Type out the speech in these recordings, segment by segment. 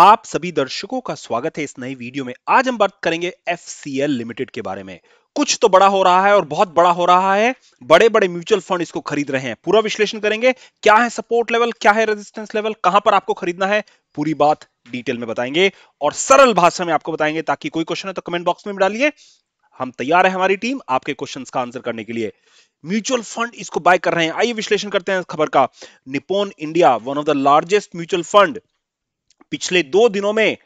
आप सभी दर्शकों का स्वागत है इस नई वीडियो में आज हम बात करेंगे एफ लिमिटेड के बारे में कुछ तो बड़ा हो रहा है और बहुत बड़ा हो रहा है बड़े बड़े म्यूचुअल फंड इसको खरीद रहे हैं पूरा विश्लेषण करेंगे क्या है सपोर्ट लेवल क्या है रेजिस्टेंस लेवल कहां पर आपको खरीदना है पूरी बात डिटेल में बताएंगे और सरल भाषा में आपको बताएंगे ताकि कोई क्वेश्चन है तो कमेंट बॉक्स में डालिए हम तैयार है हमारी टीम आपके क्वेश्चन का आंसर करने के लिए म्यूचुअल फंड इसको बाय कर रहे हैं आइए विश्लेषण करते हैं खबर का Nippon India one of the largest mutual fund पिछले दो दिनों में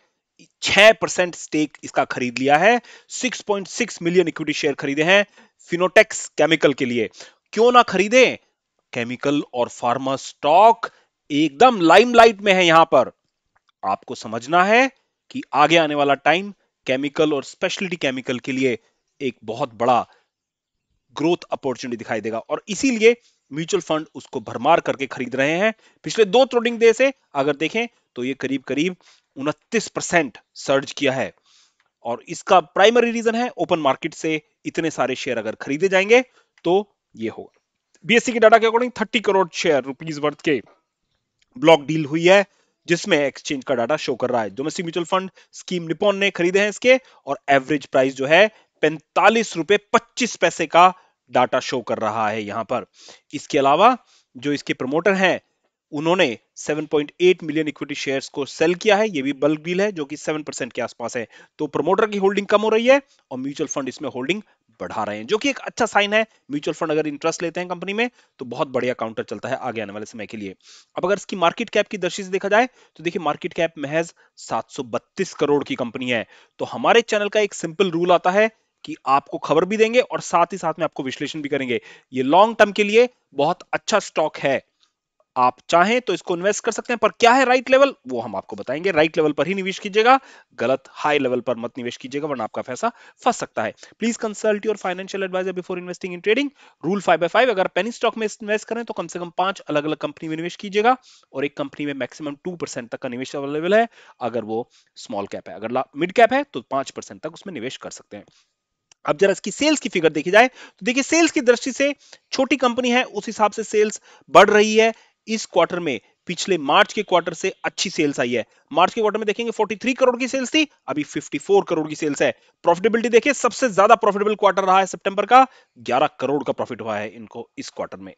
छह परसेंट स्टेक इसका खरीद लिया है 6.6 मिलियन इक्विटी शेयर खरीदे हैं फिनोटेक्स केमिकल के लिए क्यों ना खरीदे केमिकल और फार्मा स्टॉक एकदम लाइमलाइट में है यहां पर आपको समझना है कि आगे आने वाला टाइम केमिकल और स्पेशलिटी केमिकल के लिए एक बहुत बड़ा ग्रोथ अपॉर्चुनिटी दिखाई देगा और इसीलिए म्यूचुअल फंड उसको भरमार करके खरीद रहे हैं पिछले दो ट्रेडिंग डे से अगर देखें तो ये करीब करीब उनतीस परसेंट सर्ज किया है और इसका प्राइमरी रीजन है ओपन मार्केट से इतने सारे शेयर अगर खरीदे जाएंगे तो ये होगा बीएससी e के डाटा के according thirty crore share rupees worth के ब्लॉक डील हुई है जिसमें एक्सचेंज का डाटा शो कर रहा है domestic mutual fund scheme Nippon ने खरीदे हैं इसके और एवरेज प्राइस जो है पैंतालीस रुपए पच्चीस पैसे का डाटा शो कर रहा है यहाँ पर इसके अलावा जो इसके प्रमोटर हैं उन्होंने 7.8 मिलियन इक्विटी शेयर्स को सेल किया है ये भी बल्क डील है जो कि 7 परसेंट के आसपास है तो प्रमोटर की होल्डिंग कम हो रही है और म्यूचुअल फंड इसमें होल्डिंग बढ़ा रहे हैं जो कि एक अच्छा साइन है म्यूचुअल फंड अगर इंटरेस्ट लेते हैं कंपनी में तो बहुत बढ़िया काउंटर चलता है आगे आने वाले समय के लिए अब अगर इसकी मार्केट कैप की दृष्टि से देखा जाए तो देखिए मार्केट कैप महज सात करोड़ की कंपनी है तो हमारे चैनल का एक सिंपल रूल आता है कि आपको खबर भी देंगे और साथ ही साथ में आपको विश्लेषण भी करेंगे ये लॉन्ग टर्म के लिए बहुत अच्छा स्टॉक है आप चाहें तो इसको इन्वेस्ट कर सकते हैं पर क्या है राइट लेवल वो हम आपको बताएंगे राइट लेवल पर ही निवेश कीजिएगा गलत हाई लेवल पर मत निवेश कीजिएगा वरना आपका पैसा फंस सकता है please consult your financial advisor before investing in trading rule five by five अगर पेनी स्टॉक में इन्वेस्ट करें तो कम से कम पांच अलग अलग कंपनी में निवेश कीजिएगा और एक कंपनी में मैक्सिमम टू तक का निवेश अवेलेबल है अगर वो स्मॉल कैप है अगर मिड कैप है तो पांच तक उसमें निवेश कर सकते हैं अब जरा इसकी सेल्स की फिगर देखी जाए तो देखिए सेल्स की दृष्टि से छोटी कंपनी है उस हिसाब से सेल्स बढ़ रही है इस क्वार्टर में पिछले मार्च के क्वार्टर से अच्छी सेल्स आई है मार्च के क्वार्टर में देखेंगे 43 करोड़ की सेल्स थी अभी 54 करोड़ की सेल्स है प्रॉफिटेबिलिटी देखिए सबसे ज्यादा प्रॉफिटेबल क्वार्टर रहा है सितंबर का 11 करोड़ का प्रॉफिट हुआ है इनको इस क्वार्टर में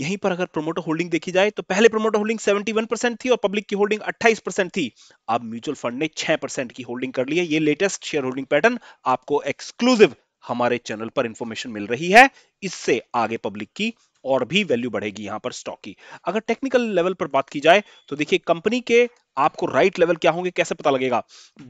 यहीं पर अगर प्रोमोटर होल्डिंग देखी जाए तो पहले प्रमोटर होल्डिंग 71 थी और पब्लिक की होल्डिंग 28 थी अब म्यूचुअल फंड ने 6 की होल्डिंग कर ली है ये लेटेस्ट शेयर होल्डिंग पैटर्न आपको एक्सक्लूसिव हमारे चैनल पर इंफॉर्मेशन मिल रही है इससे आगे पब्लिक की और भी वैल्यू बढ़ेगी यहां पर स्टॉक की अगर टेक्निकल लेवल पर बात की जाए तो देखिए कंपनी के आपको राइट लेवल क्या होंगे कैसे पता लगेगा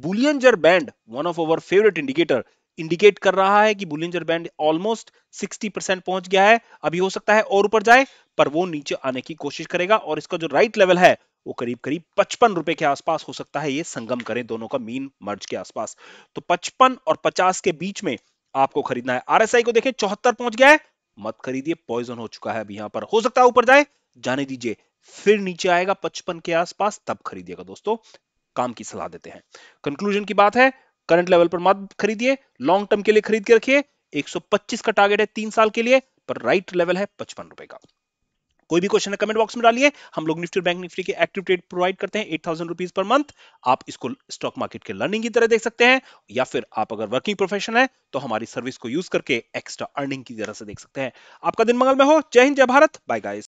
Bollinger band one of our favourite indicator indicate कर रहा है कि बुलिंजर बैंड ऑलमोस्ट 60 परसेंट पहुंच गया है अभी हो सकता है और ऊपर जाए पर वो नीचे आने की कोशिश करेगा और इसका जो राइट लेवल है वो करीब करीब पचपन रुपए के आसपास हो सकता है ये संगम करें दोनों का मीन मर्ज के आसपास तो पचपन और पचास के बीच में आपको खरीदना है आरएसआई को देखें चौहत्तर पहुंच गया है मत खरीदिए पॉइजन हो चुका है अभी यहां पर हो सकता है ऊपर जाए जाने दीजिए फिर नीचे आएगा पचपन के आसपास तब खरीदिएगा दोस्तों काम की सलाह देते हैं कंक्लूजन की बात है करंट लेवल पर मत खरीदिए लॉन्ग टर्म के लिए खरीद के रखिए 125 का टारगेट है तीन साल के लिए पर राइट लेवल है पचपन रुपए का कोई भी क्वेश्चन है कमेंट बॉक्स में डालिए हम लोग निफ्टी बैंक निफ्टी के एक्टिव ट्रेड प्रोवाइड करते हैं eight thousand rupees per month आप इसको स्टॉक मार्केट के लर्निंग की तरह देख सकते हैं या फिर आप अगर वर्किंग प्रोफेशन है तो हमारी सर्विस को यूज करके एक्स्ट्रा अर्निंग की तरह से देख सकते हैं आपका दिन मंगल में हो जय हिंद जय भारत बाय गाइस